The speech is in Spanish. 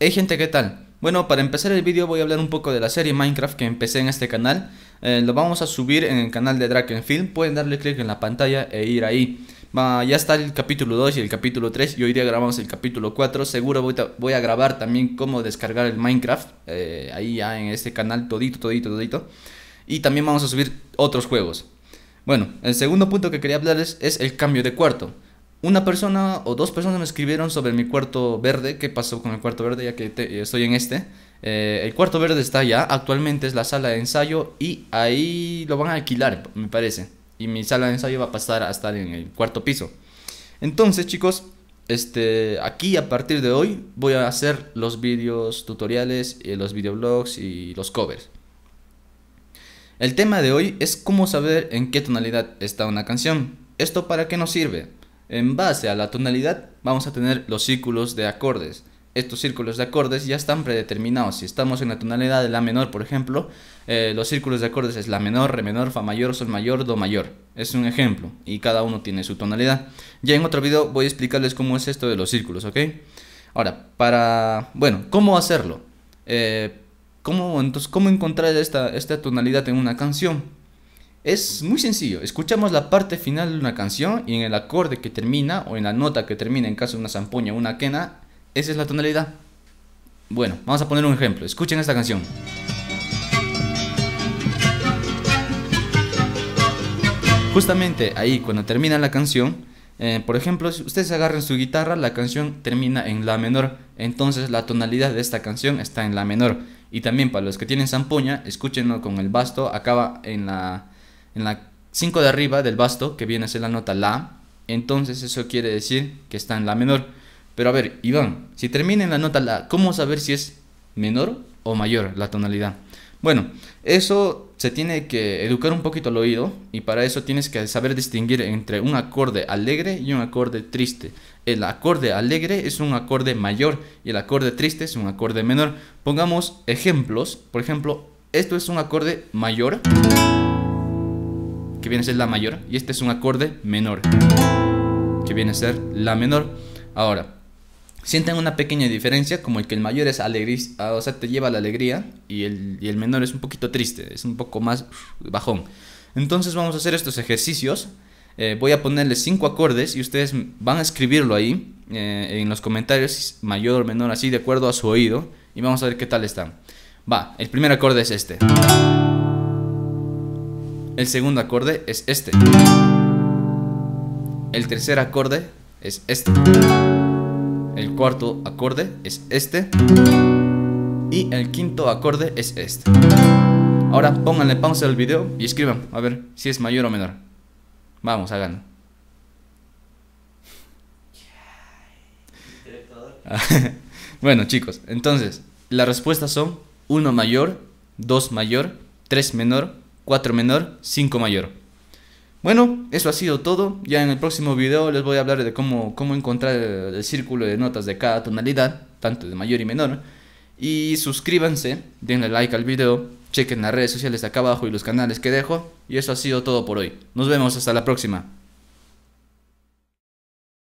Hey gente, ¿qué tal? Bueno, para empezar el vídeo voy a hablar un poco de la serie Minecraft que empecé en este canal. Eh, lo vamos a subir en el canal de Drakenfilm, pueden darle clic en la pantalla e ir ahí. ya está el capítulo 2 y el capítulo 3 y hoy día grabamos el capítulo 4. Seguro voy, a grabar también cómo descargar el Minecraft, eh, ahí ya en este canal todito, todito, todito. Y también vamos a subir otros juegos. Bueno, el segundo punto que quería hablarles es el cambio de cuarto una persona o dos personas me escribieron sobre mi cuarto verde, qué pasó con el cuarto verde, ya que estoy en este. Eh, el cuarto verde está ya actualmente es la sala de ensayo y ahí lo van a alquilar, me parece. Y mi sala de ensayo va a pasar a estar en el cuarto piso. Entonces, chicos, este, aquí a partir de hoy voy a hacer los vídeos tutoriales, eh, los videoblogs y los covers. El tema de hoy es cómo saber en qué tonalidad está una canción. ¿Esto para qué nos sirve? En base a la tonalidad vamos a tener los círculos de acordes. Estos círculos de acordes ya están predeterminados. Si estamos en la tonalidad de La menor, por ejemplo, eh, los círculos de acordes es La menor, Re menor, Fa mayor, Sol mayor, Do mayor. Es un ejemplo y cada uno tiene su tonalidad. Ya en otro video voy a explicarles cómo es esto de los círculos, ¿ok? Ahora, para... Bueno, ¿cómo hacerlo? Eh, ¿cómo, entonces, ¿cómo encontrar esta, esta tonalidad en una canción? Es muy sencillo, escuchamos la parte final de una canción y en el acorde que termina o en la nota que termina en caso de una zampoña o una quena, esa es la tonalidad. Bueno, vamos a poner un ejemplo, escuchen esta canción. Justamente ahí cuando termina la canción, eh, por ejemplo, si ustedes agarran su guitarra, la canción termina en la menor, entonces la tonalidad de esta canción está en la menor. Y también para los que tienen zampoña, escúchenlo con el basto, acaba en la en la 5 de arriba del basto, que viene a ser la nota La, entonces eso quiere decir que está en La menor. Pero a ver, Iván, si termina en la nota La, ¿cómo saber si es menor o mayor la tonalidad? Bueno, eso se tiene que educar un poquito al oído y para eso tienes que saber distinguir entre un acorde alegre y un acorde triste. El acorde alegre es un acorde mayor y el acorde triste es un acorde menor. Pongamos ejemplos, por ejemplo, esto es un acorde mayor que viene a ser la mayor, y este es un acorde menor, que viene a ser la menor. Ahora, sienten una pequeña diferencia, como el que el mayor es alegría, ah, o sea, te lleva la alegría, y el, menor es un poquito triste, es un poco más bajón. Entonces vamos a hacer estos ejercicios. Eh, voy a ponerle cinco acordes y ustedes van a escribirlo ahí eh, en los comentarios, mayor o menor, así de acuerdo a su oído. Y vamos a ver qué tal están. Va, el primer acorde es este. El segundo acorde es este. El tercer acorde es este. El cuarto acorde es este. Y el quinto acorde es este. Ahora pónganle pausa al video y escriban a ver si es mayor o menor. Vamos, hagan bueno chicos, entonces las respuestas son 1 mayor, 2 mayor, 3 menor, 4 menor, 5 mayor. Bueno, eso ha sido todo. Ya en el próximo video les voy a hablar de cómo, cómo encontrar el, círculo de notas de cada tonalidad, tanto de mayor y menor. Y suscríbanse, denle like al video, chequen las redes sociales de acá abajo y los canales que dejo. Y eso ha sido todo por hoy. Nos vemos hasta la próxima.